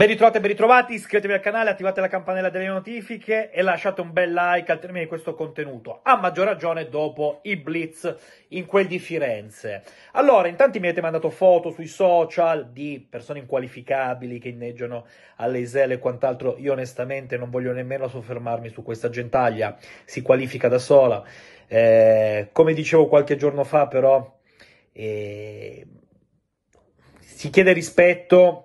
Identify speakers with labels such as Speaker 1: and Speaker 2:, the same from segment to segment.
Speaker 1: Ben ritrovati e ben ritrovati, iscrivetevi al canale, attivate la campanella delle notifiche e lasciate un bel like al termine di questo contenuto, a maggior ragione dopo i blitz in quel di Firenze. Allora, in tanti mi avete mandato foto sui social di persone inqualificabili che inneggiano alle Isele e quant'altro, io onestamente non voglio nemmeno soffermarmi su questa gentaglia, si qualifica da sola. Eh, come dicevo qualche giorno fa però, eh, si chiede rispetto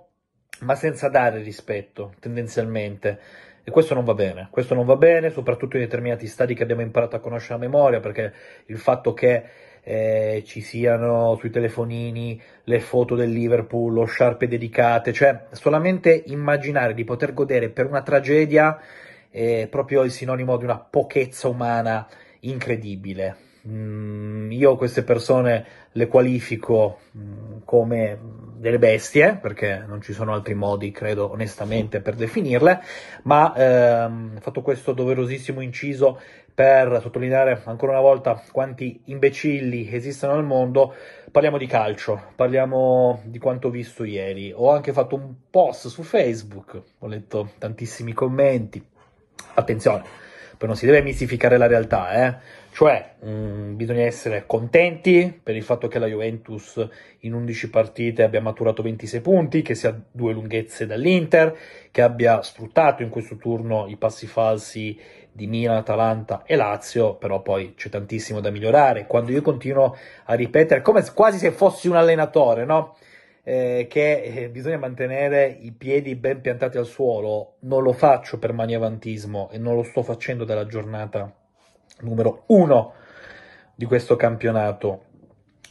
Speaker 1: ma senza dare rispetto, tendenzialmente. E questo non va bene, questo non va bene, soprattutto in determinati stadi che abbiamo imparato a conoscere a memoria, perché il fatto che eh, ci siano sui telefonini le foto del Liverpool, lo sciarpe dedicate, cioè solamente immaginare di poter godere per una tragedia è proprio il sinonimo di una pochezza umana incredibile. Mm, io queste persone le qualifico mm, come delle bestie, perché non ci sono altri modi, credo onestamente, per definirle, ma ehm, fatto questo doverosissimo inciso per sottolineare ancora una volta quanti imbecilli esistono al mondo, parliamo di calcio, parliamo di quanto ho visto ieri. Ho anche fatto un post su Facebook, ho letto tantissimi commenti. Attenzione, poi non si deve mistificare la realtà, eh? Cioè, mh, mm, bisogna essere contenti per il fatto che la Juventus in 11 partite abbia maturato 26 punti, che sia due lunghezze dall'Inter, che abbia sfruttato in questo turno i passi falsi di Milan, Atalanta e Lazio, però poi c'è tantissimo da migliorare. Quando io continuo a ripetere, come quasi se fossi un allenatore, no? eh, che eh, bisogna mantenere i piedi ben piantati al suolo, non lo faccio per maniavantismo e non lo sto facendo dalla giornata numero uno di questo campionato,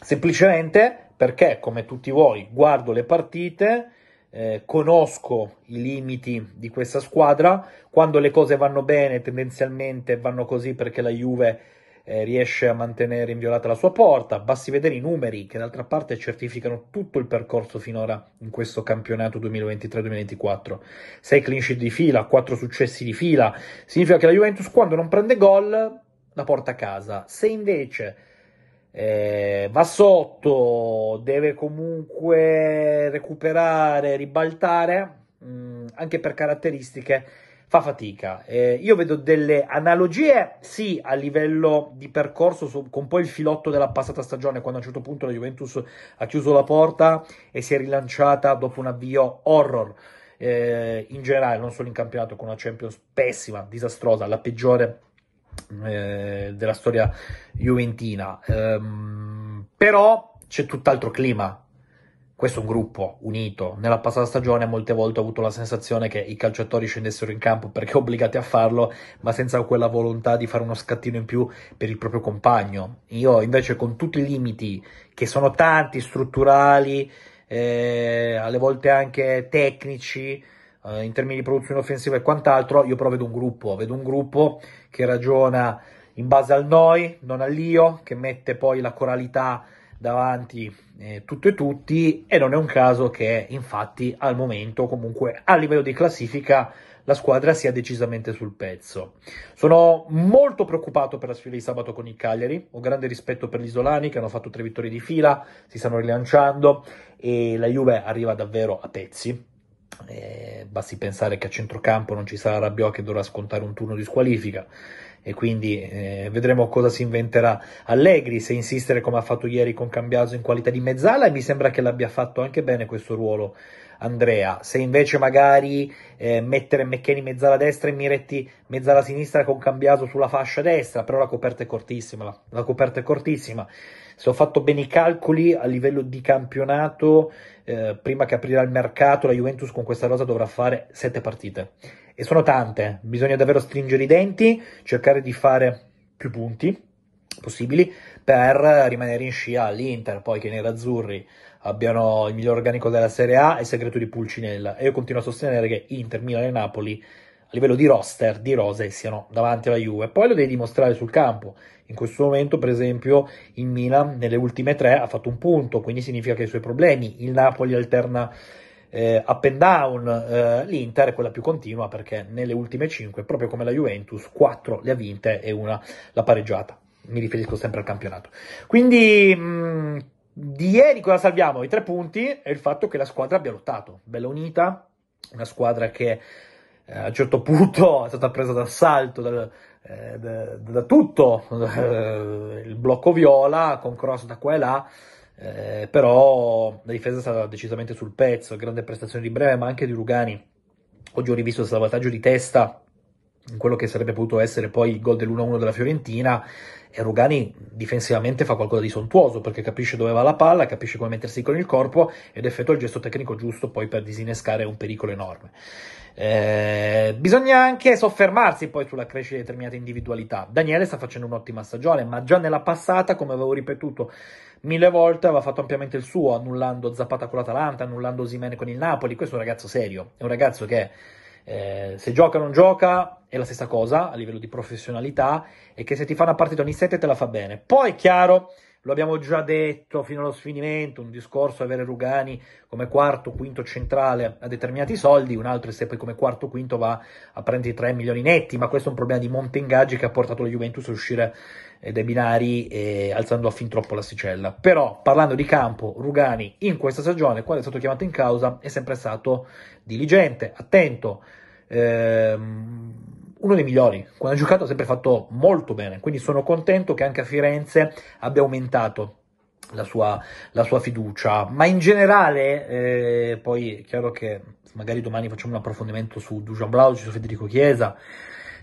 Speaker 1: semplicemente perché, come tutti voi, guardo le partite. Eh, conosco i limiti di questa squadra. Quando le cose vanno bene, tendenzialmente vanno così perché la Juve eh, riesce a mantenere inviolata la sua porta, basti vedere i numeri che d'altra parte certificano tutto il percorso finora in questo campionato 2023-2024. 6 clean sheet di fila, 4 successi di fila, significa che la Juventus quando non prende gol la porta a casa, se invece eh, va sotto, deve comunque recuperare, ribaltare, mh, mm, anche per caratteristiche fa fatica. Eh, io vedo delle analogie, sì, a livello di percorso, su, con poi il filotto della passata stagione, quando a un certo punto la Juventus ha chiuso la porta e si è rilanciata dopo un avvio horror. Eh, in generale, non solo in campionato, con una Champions pessima, disastrosa, la peggiore eh, della storia juventina. Um, però c'è tutt'altro clima questo è un gruppo unito. Nella passata stagione molte volte ho avuto la sensazione che i calciatori scendessero in campo perché obbligati a farlo, ma senza quella volontà di fare uno scattino in più per il proprio compagno. Io invece con tutti i limiti, che sono tanti, strutturali, eh, alle volte anche tecnici, eh, in termini di produzione offensiva e quant'altro, io però vedo un gruppo, vedo un gruppo che ragiona in base al noi, non all'io, che mette poi la coralità davanti eh, tutto e tutti e non è un caso che infatti al momento comunque a livello di classifica la squadra sia decisamente sul pezzo. Sono molto preoccupato per la sfida di sabato con i Cagliari, ho grande rispetto per gli isolani che hanno fatto tre vittorie di fila, si stanno rilanciando e la Juve arriva davvero a pezzi. Eh, basti pensare che a centrocampo non ci sarà Rabiot che dovrà scontare un turno di squalifica e quindi eh, vedremo cosa si inventerà Allegri, se insistere come ha fatto ieri con Cambiaso in qualità di mezzala e mi sembra che l'abbia fatto anche bene questo ruolo Andrea, se invece magari eh, mettere McKenny mezzala destra e Miretti mezzala sinistra con Cambiaso sulla fascia destra, però la coperta è cortissima, la, la coperta è cortissima. Se ho fatto bene i calcoli a livello di campionato, eh, prima che aprirà il mercato, la Juventus con questa rosa dovrà fare sette partite e sono tante, bisogna davvero stringere i denti, cercare di fare più punti possibili per rimanere in scia all'Inter, poi che i nerazzurri abbiano il miglior organico della Serie A il segreto di Pulcinella e io continuo a sostenere che Inter, Milan e Napoli a livello di roster, di rose, siano davanti alla Juve. Poi lo devi dimostrare sul campo. In questo momento, per esempio, il Milan nelle ultime tre ha fatto un punto, quindi significa che i suoi problemi. Il Napoli alterna eh, up and down eh, l'Inter è quella più continua perché nelle ultime 5, proprio come la Juventus, 4 le ha vinte e una l'ha pareggiata. Mi riferisco sempre al campionato. Quindi mh, mm, di ieri cosa salviamo? I tre punti e il fatto che la squadra abbia lottato, bella unita, una squadra che eh, a un certo punto è stata presa d'assalto dal, eh, da, da, tutto il blocco viola con cross da qua e là eh, però la difesa è stata decisamente sul pezzo, grande prestazione di Breve ma anche di Rugani, oggi ho rivisto il salvataggio di testa quello che sarebbe potuto essere poi il gol dell'1-1 della Fiorentina e Rugani difensivamente fa qualcosa di sontuoso perché capisce dove va la palla, capisce come mettersi con il corpo ed effettua il gesto tecnico giusto poi per disinnescare un pericolo enorme. Eh, bisogna anche soffermarsi poi sulla crescita di determinate individualità. Daniele sta facendo un'ottima stagione, ma già nella passata, come avevo ripetuto mille volte, aveva fatto ampiamente il suo, annullando Zapata con l'Atalanta, annullando Simene con il Napoli. Questo è un ragazzo serio, è un ragazzo che eh, se gioca o non gioca è la stessa cosa a livello di professionalità e che se ti fa una partita ogni sette te la fa bene. Poi è chiaro lo abbiamo già detto fino allo sfinimento, un discorso avere Rugani come quarto, quinto centrale a determinati soldi, un altro se poi come quarto, quinto va a prendere 3 milioni netti, ma questo è un problema di monte ingaggi che ha portato la Juventus a uscire eh, dai binari e alzando a fin troppo l'asticella. Però, parlando di campo, Rugani in questa stagione, quale è stato chiamato in causa, è sempre stato diligente, attento, ehm, uno dei migliori, quando ha giocato ha sempre fatto molto bene, quindi sono contento che anche a Firenze abbia aumentato la sua, la sua, fiducia, ma in generale, eh, poi è chiaro che magari domani facciamo un approfondimento su Dujan Blauci, su Federico Chiesa,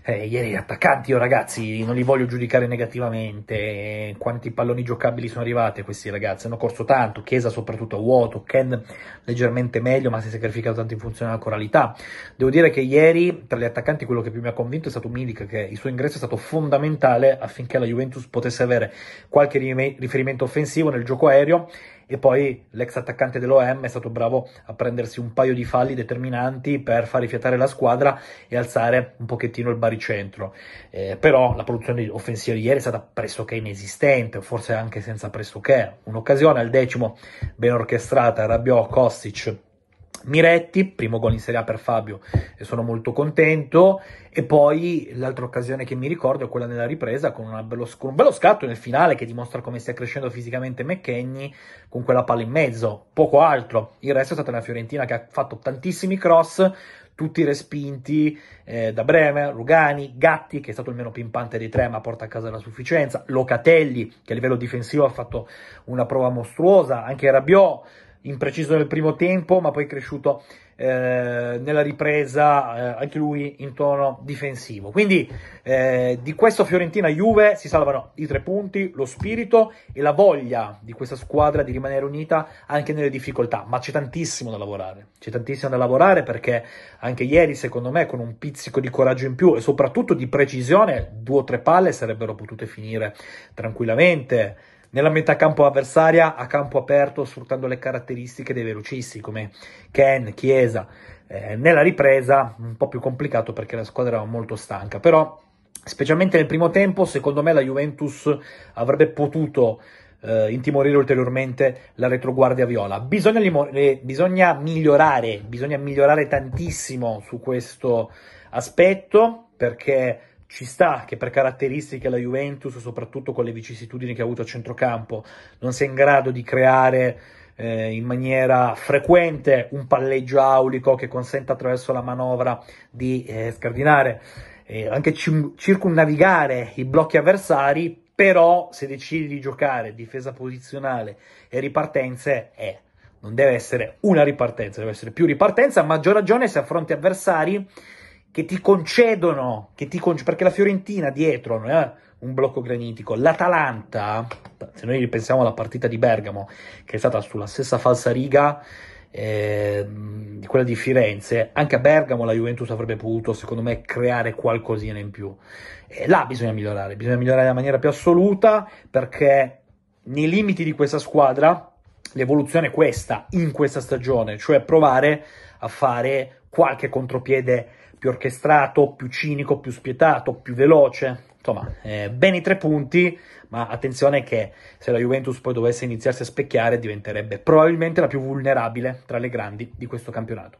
Speaker 1: eh, ieri attaccanti, io ragazzi, non li voglio giudicare negativamente, quanti palloni giocabili sono arrivati a questi ragazzi, hanno corso tanto, Chiesa soprattutto a vuoto, Ken leggermente meglio, ma si è sacrificato tanto in funzione della coralità. Devo dire che ieri, tra gli attaccanti, quello che più mi ha convinto è stato Milik, che il suo ingresso è stato fondamentale affinché la Juventus potesse avere qualche riferimento offensivo nel gioco aereo e poi l'ex attaccante dell'OM è stato bravo a prendersi un paio di falli determinanti per far rifiatare la squadra e alzare un pochettino il baricentro. Eh, però la produzione offensiva di ieri è stata pressoché inesistente, forse anche senza pressoché. Un'occasione al decimo ben orchestrata, Rabiot, Kostic Miretti, primo gol in Serie A per Fabio e sono molto contento. E poi l'altra occasione che mi ricordo è quella nella ripresa con bello sc- un bello scatto nel finale che dimostra come stia crescendo fisicamente McKenny con quella palla in mezzo, poco altro. Il resto è stata una Fiorentina che ha fatto tantissimi cross, tutti respinti eh, da Bremer, Rugani, Gatti che è stato il meno pimpante dei tre ma porta a casa la sufficienza, Locatelli che a livello difensivo ha fatto una prova mostruosa, anche Rabiot impreciso nel primo tempo, ma poi cresciuto eh, nella ripresa eh, anche lui in tono difensivo. Quindi eh, di questo Fiorentina-Juve si salvano i tre punti, lo spirito e la voglia di questa squadra di rimanere unita anche nelle difficoltà, ma c'è tantissimo da lavorare, c'è tantissimo da lavorare perché anche ieri secondo me con un pizzico di coraggio in più e soprattutto di precisione due o tre palle sarebbero potute finire tranquillamente nella metà campo avversaria a campo aperto sfruttando le caratteristiche dei velocisti come Ken, Chiesa. Eh, nella ripresa un po' più complicato perché la squadra era molto stanca, però specialmente nel primo tempo secondo me la Juventus avrebbe potuto eh, intimorire ulteriormente la retroguardia viola. Bisogna, eh, bisogna, migliorare, bisogna migliorare tantissimo su questo aspetto perché ci sta che per caratteristiche la Juventus, soprattutto con le vicissitudini che ha avuto a centrocampo, non sia in grado di creare eh, in maniera frequente un palleggio aulico che consenta attraverso la manovra di eh, scardinare, eh, anche cim- circunnavigare i blocchi avversari, però se decidi di giocare difesa posizionale e ripartenze, eh, non deve essere una ripartenza, deve essere più ripartenza, a maggior ragione se affronti avversari che ti concedono, che ti conce- perché la Fiorentina dietro non eh, è un blocco granitico, l'Atalanta, se noi ripensiamo alla partita di Bergamo, che è stata sulla stessa falsa riga ehm, di quella di Firenze, anche a Bergamo la Juventus avrebbe potuto, secondo me, creare qualcosina in più. E là bisogna migliorare, bisogna migliorare in maniera più assoluta, perché nei limiti di questa squadra, l'evoluzione è questa, in questa stagione, cioè provare a fare qualche contropiede più orchestrato, più cinico, più spietato, più veloce. Insomma, eh, bene i tre punti, ma attenzione che se la Juventus poi dovesse iniziarsi a specchiare diventerebbe probabilmente la più vulnerabile tra le grandi di questo campionato.